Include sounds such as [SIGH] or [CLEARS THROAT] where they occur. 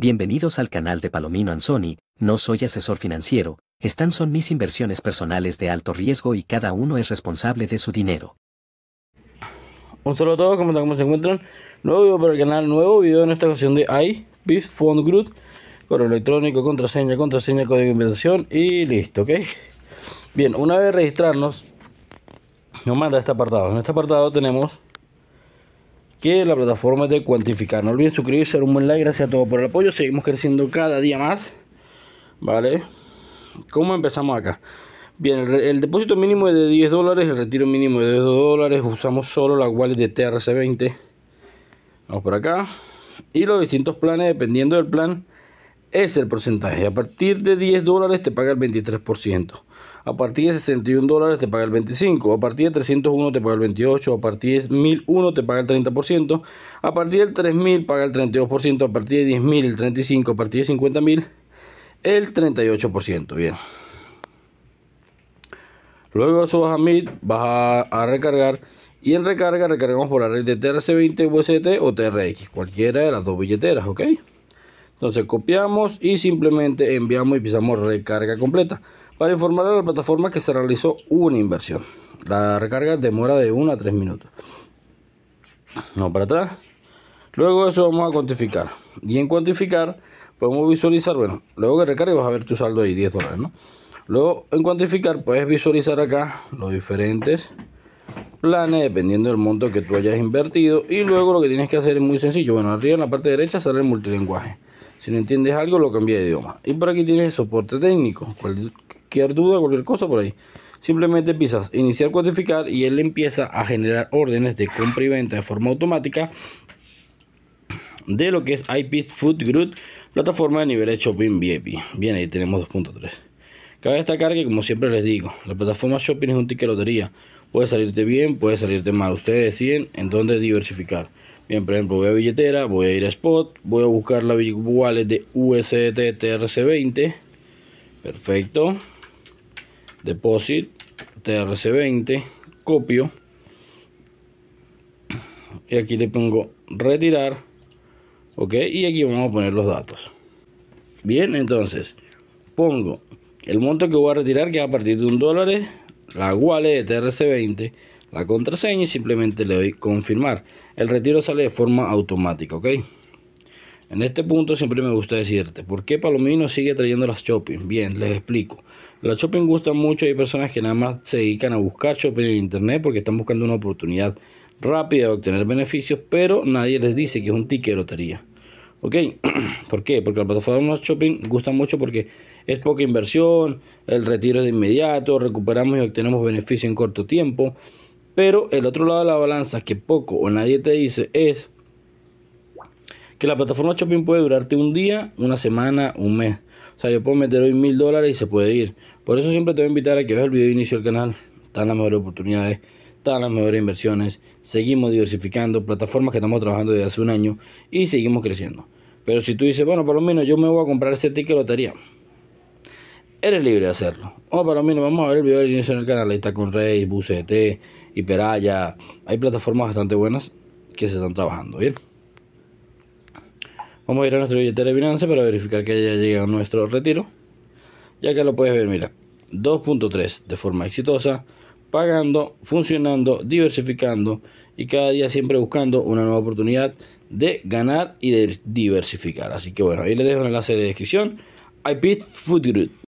Bienvenidos al canal de Palomino Anzoni, no soy asesor financiero, están son mis inversiones personales de alto riesgo y cada uno es responsable de su dinero. Un saludo a todos, ¿cómo, están? ¿Cómo se encuentran? Nuevo video para el canal, nuevo video en esta ocasión de iBiz Fund Group, correo electrónico, contraseña, contraseña, código de inversión y listo, ¿ok? Bien, una vez registrarnos, nos manda este apartado. En este apartado tenemos que la plataforma de cuantificar. No olviden suscribirse, dar un buen like, gracias a todos por el apoyo. Seguimos creciendo cada día más. ¿Vale? ¿Cómo empezamos acá? Bien, el, depósito mínimo es de 10 dólares, el retiro mínimo es de 2 dólares. Usamos solo la wallet de TRC20. Vamos por acá. Y los distintos planes, dependiendo del plan, es el porcentaje. A partir de 10 dólares te paga el 23%. A partir de 61 dólares te paga el 25%. A partir de 301 te paga el 28%. A partir de 1001 te paga el 30%. A partir del 3000 paga el 32%. A partir de 10000 el 35%. A partir de 50000 el 38%. Bien. Luego vas a vas a, a recargar. Y en recarga recargamos por la red de TRC20 UST o TRX. Cualquiera de las dos billeteras, ¿ok? Entonces copiamos y simplemente enviamos y pisamos recarga completa para informar a la plataforma que se realizó una inversión. La recarga demora de 1 a 3 minutos. No para atrás. Luego eso vamos a cuantificar. Y en cuantificar podemos visualizar, bueno, luego que recargue vas a ver tu saldo ahí, 10 dólares, ¿no? Luego en cuantificar puedes visualizar acá los diferentes planes dependiendo del monto que tú hayas invertido y luego lo que tienes que hacer es muy sencillo bueno arriba en la parte derecha sale el multilinguaje si no entiendes algo, lo cambia de idioma. Y por aquí tienes soporte técnico. Cualquier duda, cualquier cosa por ahí. Simplemente pisas iniciar cuantificar y él empieza a generar órdenes de compra y venta de forma automática de lo que es IP Food Group, plataforma de nivel de Shopping VIP. Bien, ahí tenemos 2.3. Cabe destacar que, como siempre les digo, la plataforma Shopping es un ticket lotería. Puede salirte bien, puede salirte mal. Ustedes deciden en dónde diversificar. Bien, por ejemplo, voy a billetera, voy a ir a Spot, voy a buscar la wallet de USDT TRC20. Perfecto. Deposit TRC20. Copio. Y aquí le pongo retirar. Ok, y aquí vamos a poner los datos. Bien, entonces pongo el monto que voy a retirar, que es a partir de un dólar, la wallet de TRC20 la contraseña y simplemente le doy confirmar. El retiro sale de forma automática, ¿ok? En este punto siempre me gusta decirte, ¿por qué Palomino sigue trayendo las shopping? Bien, les explico. Las shopping gustan mucho, hay personas que nada más se dedican a buscar shopping en internet porque están buscando una oportunidad rápida de obtener beneficios, pero nadie les dice que es un ticket de lotería. ¿Ok? [CLEARS THROAT] ¿Por qué? Porque la plataforma shopping gusta mucho porque es poca inversión, el retiro es de inmediato, recuperamos y obtenemos beneficio en corto tiempo. Pero el otro lado de la balanza que poco o nadie te dice es que la plataforma shopping puede durarte un día, una semana, un mes. O sea, yo puedo meter hoy mil dólares y se puede ir. Por eso siempre te voy a invitar a que veas el video de inicio del canal. Están las mejores oportunidades, están las mejores inversiones. Seguimos diversificando plataformas que estamos trabajando desde hace un año y seguimos creciendo. Pero si tú dices, bueno, por lo menos yo me voy a comprar ese ticket de lotería eres libre de hacerlo. Oh, pero mira, vamos a ver el video del inicio en el canal. Ahí está con Rey, Y e Hiperaya. Hay plataformas bastante buenas que se están trabajando, ¿bien? Vamos a ir a nuestro billetera de Binance para verificar que ya llega nuestro retiro. Ya que lo puedes ver, mira, 2.3 de forma exitosa, pagando, funcionando, diversificando y cada día siempre buscando una nueva oportunidad de ganar y de diversificar. Así que bueno, ahí les dejo el enlace de descripción. I Food Group.